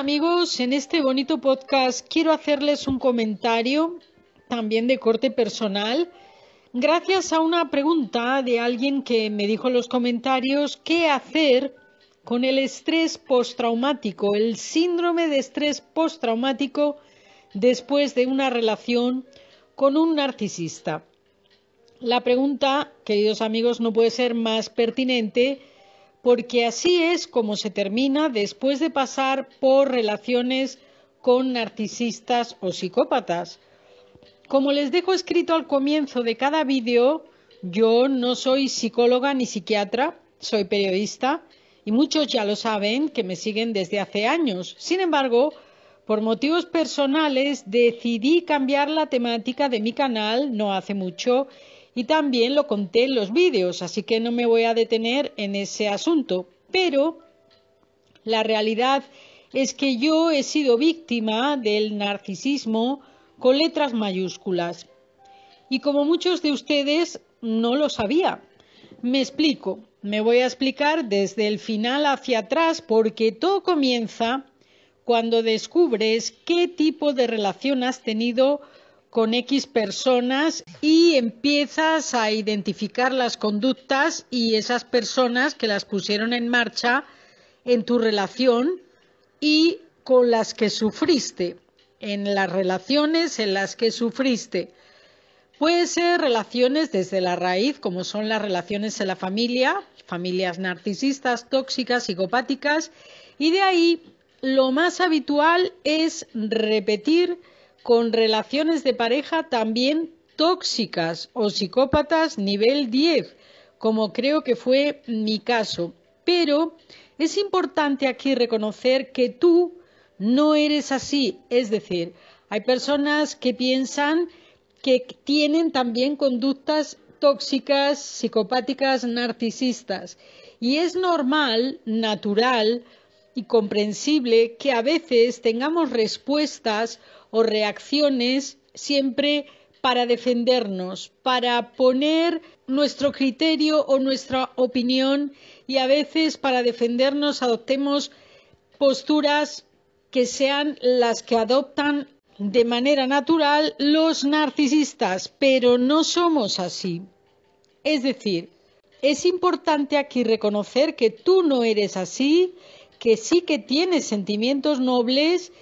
amigos, en este bonito podcast quiero hacerles un comentario también de corte personal. Gracias a una pregunta de alguien que me dijo en los comentarios qué hacer con el estrés postraumático, el síndrome de estrés postraumático después de una relación con un narcisista. La pregunta, queridos amigos, no puede ser más pertinente porque así es como se termina después de pasar por relaciones con narcisistas o psicópatas. Como les dejo escrito al comienzo de cada vídeo, yo no soy psicóloga ni psiquiatra, soy periodista y muchos ya lo saben que me siguen desde hace años. Sin embargo, por motivos personales decidí cambiar la temática de mi canal no hace mucho y también lo conté en los vídeos, así que no me voy a detener en ese asunto. Pero la realidad es que yo he sido víctima del narcisismo con letras mayúsculas. Y como muchos de ustedes, no lo sabía. Me explico, me voy a explicar desde el final hacia atrás porque todo comienza cuando descubres qué tipo de relación has tenido con X personas y empiezas a identificar las conductas y esas personas que las pusieron en marcha en tu relación y con las que sufriste, en las relaciones en las que sufriste. Puede ser relaciones desde la raíz, como son las relaciones en la familia, familias narcisistas, tóxicas, psicopáticas, y de ahí lo más habitual es repetir con relaciones de pareja también tóxicas o psicópatas nivel 10, como creo que fue mi caso. Pero es importante aquí reconocer que tú no eres así, es decir, hay personas que piensan que tienen también conductas tóxicas, psicopáticas, narcisistas. Y es normal, natural y comprensible que a veces tengamos respuestas o reacciones siempre para defendernos, para poner nuestro criterio o nuestra opinión y a veces para defendernos adoptemos posturas que sean las que adoptan de manera natural los narcisistas, pero no somos así. Es decir, es importante aquí reconocer que tú no eres así, que sí que tienes sentimientos nobles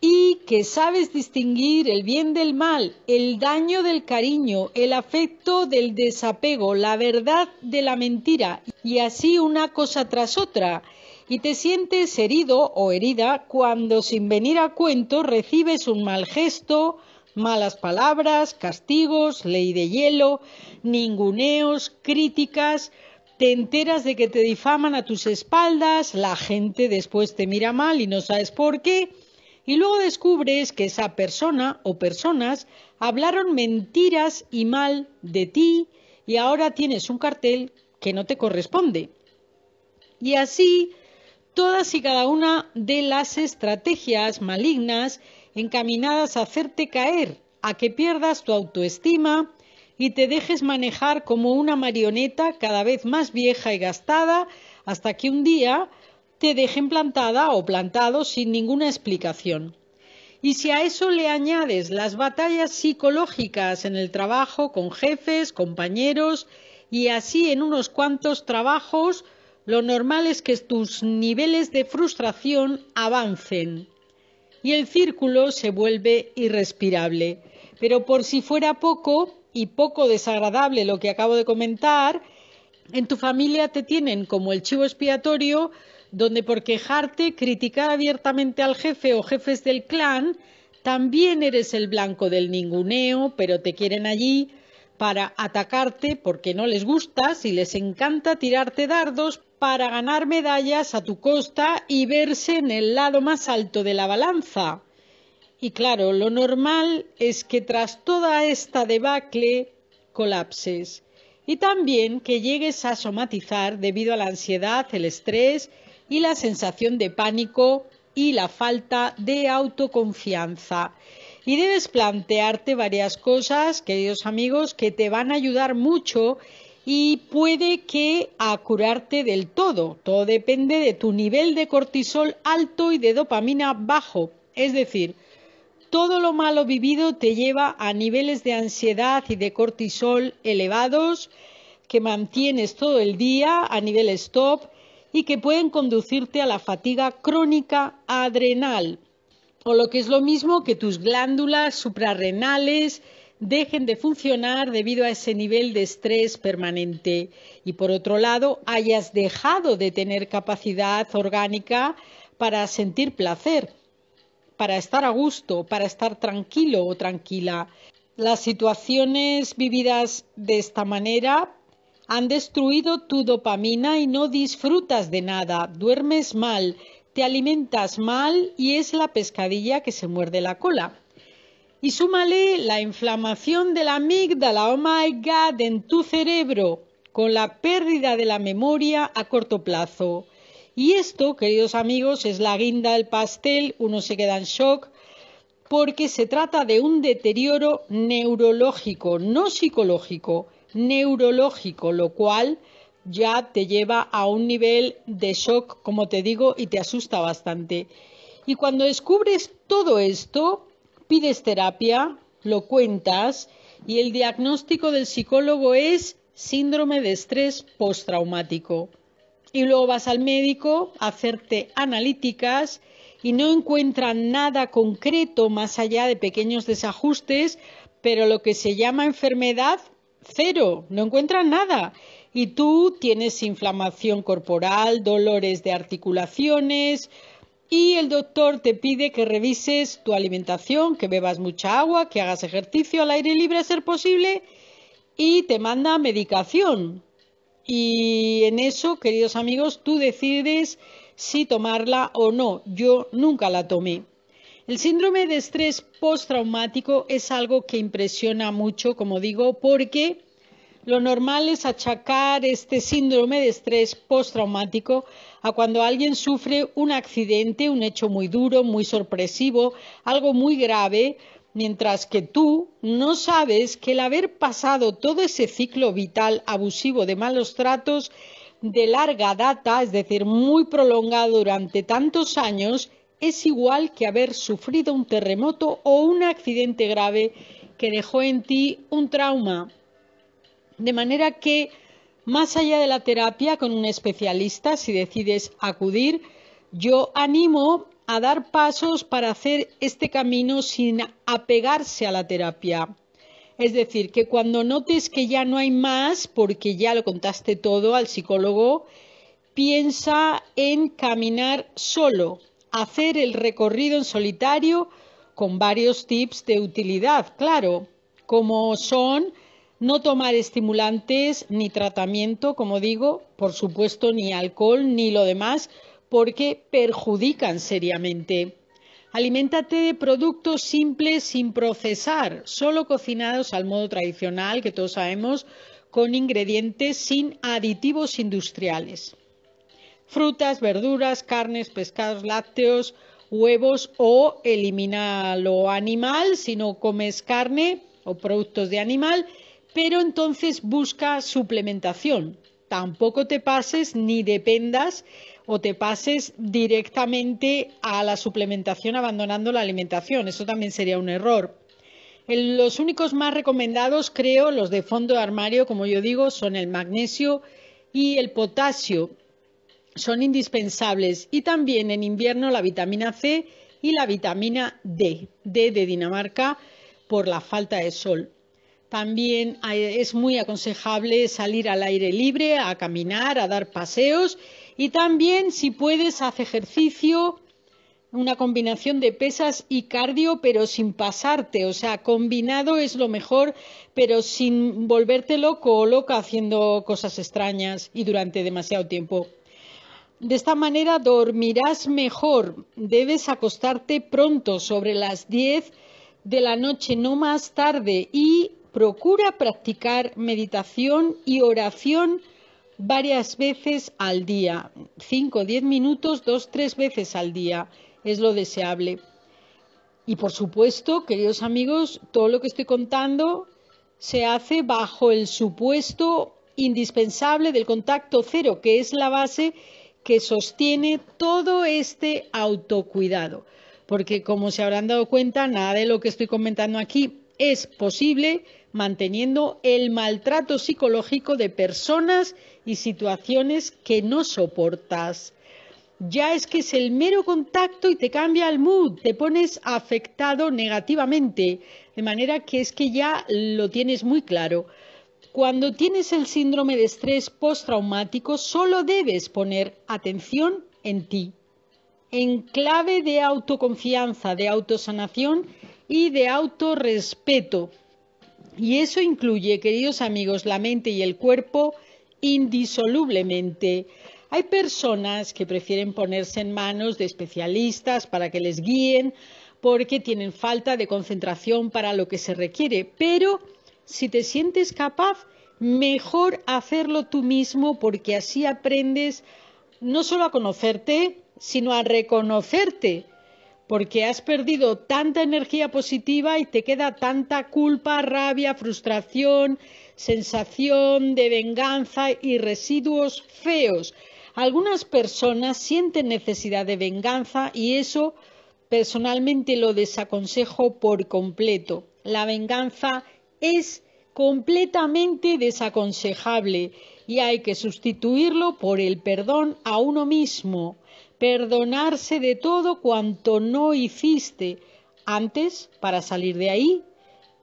y que sabes distinguir el bien del mal, el daño del cariño, el afecto del desapego, la verdad de la mentira y así una cosa tras otra. Y te sientes herido o herida cuando sin venir a cuento recibes un mal gesto, malas palabras, castigos, ley de hielo, ninguneos, críticas, te enteras de que te difaman a tus espaldas, la gente después te mira mal y no sabes por qué, y luego descubres que esa persona o personas hablaron mentiras y mal de ti y ahora tienes un cartel que no te corresponde. Y así todas y cada una de las estrategias malignas encaminadas a hacerte caer, a que pierdas tu autoestima y te dejes manejar como una marioneta cada vez más vieja y gastada hasta que un día te dejen plantada o plantado sin ninguna explicación. Y si a eso le añades las batallas psicológicas en el trabajo con jefes, compañeros y así en unos cuantos trabajos, lo normal es que tus niveles de frustración avancen y el círculo se vuelve irrespirable. Pero por si fuera poco y poco desagradable lo que acabo de comentar, en tu familia te tienen como el chivo expiatorio donde por quejarte, criticar abiertamente al jefe o jefes del clan, también eres el blanco del ninguneo, pero te quieren allí para atacarte porque no les gustas y les encanta tirarte dardos para ganar medallas a tu costa y verse en el lado más alto de la balanza. Y claro, lo normal es que tras toda esta debacle colapses y también que llegues a somatizar debido a la ansiedad, el estrés y la sensación de pánico y la falta de autoconfianza. Y debes plantearte varias cosas, queridos amigos, que te van a ayudar mucho y puede que a curarte del todo. Todo depende de tu nivel de cortisol alto y de dopamina bajo. Es decir, todo lo malo vivido te lleva a niveles de ansiedad y de cortisol elevados que mantienes todo el día a nivel stop, y que pueden conducirte a la fatiga crónica adrenal, o lo que es lo mismo que tus glándulas suprarrenales dejen de funcionar debido a ese nivel de estrés permanente y por otro lado hayas dejado de tener capacidad orgánica para sentir placer, para estar a gusto, para estar tranquilo o tranquila. Las situaciones vividas de esta manera han destruido tu dopamina y no disfrutas de nada, duermes mal, te alimentas mal y es la pescadilla que se muerde la cola. Y súmale la inflamación de la amígdala, oh my en tu cerebro, con la pérdida de la memoria a corto plazo. Y esto, queridos amigos, es la guinda del pastel, uno se queda en shock, porque se trata de un deterioro neurológico, no psicológico, neurológico, lo cual ya te lleva a un nivel de shock, como te digo, y te asusta bastante. Y cuando descubres todo esto, pides terapia, lo cuentas y el diagnóstico del psicólogo es síndrome de estrés postraumático. Y luego vas al médico a hacerte analíticas y no encuentran nada concreto más allá de pequeños desajustes, pero lo que se llama enfermedad cero, no encuentras nada. Y tú tienes inflamación corporal, dolores de articulaciones y el doctor te pide que revises tu alimentación, que bebas mucha agua, que hagas ejercicio al aire libre a ser posible y te manda medicación. Y en eso, queridos amigos, tú decides si tomarla o no. Yo nunca la tomé. El síndrome de estrés postraumático es algo que impresiona mucho, como digo, porque lo normal es achacar este síndrome de estrés postraumático a cuando alguien sufre un accidente, un hecho muy duro, muy sorpresivo, algo muy grave, mientras que tú no sabes que el haber pasado todo ese ciclo vital abusivo de malos tratos de larga data, es decir, muy prolongado durante tantos años, es igual que haber sufrido un terremoto o un accidente grave que dejó en ti un trauma. De manera que, más allá de la terapia con un especialista, si decides acudir, yo animo a dar pasos para hacer este camino sin apegarse a la terapia. Es decir, que cuando notes que ya no hay más, porque ya lo contaste todo al psicólogo, piensa en caminar solo, hacer el recorrido en solitario con varios tips de utilidad, claro, como son no tomar estimulantes ni tratamiento, como digo, por supuesto ni alcohol ni lo demás, porque perjudican seriamente. Aliméntate de productos simples sin procesar, solo cocinados al modo tradicional, que todos sabemos, con ingredientes sin aditivos industriales frutas, verduras, carnes, pescados, lácteos, huevos o elimina lo animal si no comes carne o productos de animal, pero entonces busca suplementación. Tampoco te pases ni dependas o te pases directamente a la suplementación abandonando la alimentación. Eso también sería un error. Los únicos más recomendados, creo, los de fondo de armario, como yo digo, son el magnesio y el potasio son indispensables y también en invierno la vitamina C y la vitamina D, D de Dinamarca por la falta de sol. También es muy aconsejable salir al aire libre, a caminar, a dar paseos y también si puedes haz ejercicio, una combinación de pesas y cardio, pero sin pasarte. O sea, combinado es lo mejor, pero sin volverte loco o loca haciendo cosas extrañas y durante demasiado tiempo. De esta manera dormirás mejor. Debes acostarte pronto, sobre las 10 de la noche, no más tarde, y procura practicar meditación y oración varias veces al día. 5, 10 minutos, 2, 3 veces al día es lo deseable. Y por supuesto, queridos amigos, todo lo que estoy contando se hace bajo el supuesto indispensable del contacto cero, que es la base que sostiene todo este autocuidado. Porque como se habrán dado cuenta, nada de lo que estoy comentando aquí es posible manteniendo el maltrato psicológico de personas y situaciones que no soportas. Ya es que es el mero contacto y te cambia el mood, te pones afectado negativamente, de manera que es que ya lo tienes muy claro. Cuando tienes el síndrome de estrés postraumático, solo debes poner atención en ti, en clave de autoconfianza, de autosanación y de autorrespeto. Y eso incluye, queridos amigos, la mente y el cuerpo indisolublemente. Hay personas que prefieren ponerse en manos de especialistas para que les guíen porque tienen falta de concentración para lo que se requiere, pero si te sientes capaz, mejor hacerlo tú mismo porque así aprendes no solo a conocerte, sino a reconocerte, porque has perdido tanta energía positiva y te queda tanta culpa, rabia, frustración, sensación de venganza y residuos feos. Algunas personas sienten necesidad de venganza y eso personalmente lo desaconsejo por completo. La venganza es completamente desaconsejable y hay que sustituirlo por el perdón a uno mismo, perdonarse de todo cuanto no hiciste antes para salir de ahí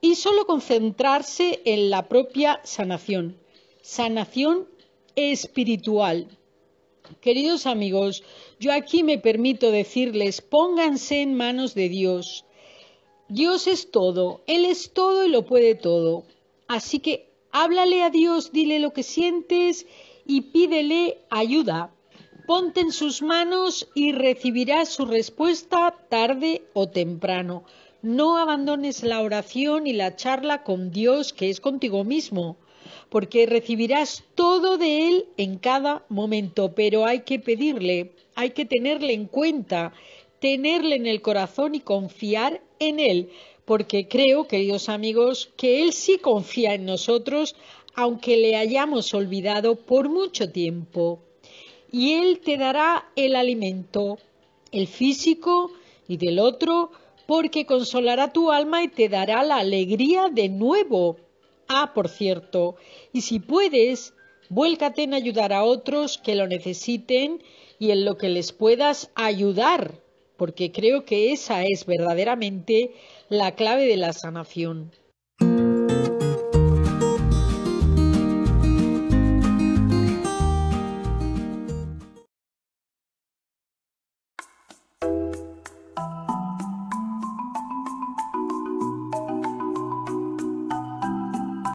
y solo concentrarse en la propia sanación, sanación espiritual. Queridos amigos, yo aquí me permito decirles, pónganse en manos de Dios, Dios es todo, Él es todo y lo puede todo. Así que háblale a Dios, dile lo que sientes y pídele ayuda. Ponte en sus manos y recibirás su respuesta tarde o temprano. No abandones la oración y la charla con Dios, que es contigo mismo, porque recibirás todo de Él en cada momento, pero hay que pedirle, hay que tenerle en cuenta tenerle en el corazón y confiar en Él, porque creo, queridos amigos, que Él sí confía en nosotros, aunque le hayamos olvidado por mucho tiempo. Y Él te dará el alimento, el físico y del otro, porque consolará tu alma y te dará la alegría de nuevo. Ah, por cierto, y si puedes, vuélcate en ayudar a otros que lo necesiten y en lo que les puedas ayudar porque creo que esa es verdaderamente la clave de la sanación.